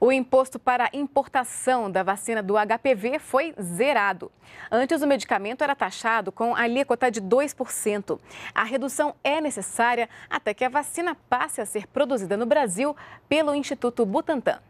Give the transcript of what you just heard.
O imposto para importação da vacina do HPV foi zerado. Antes, o medicamento era taxado com alíquota de 2%. A redução é necessária até que a vacina passe a ser produzida no Brasil pelo Instituto Butantan.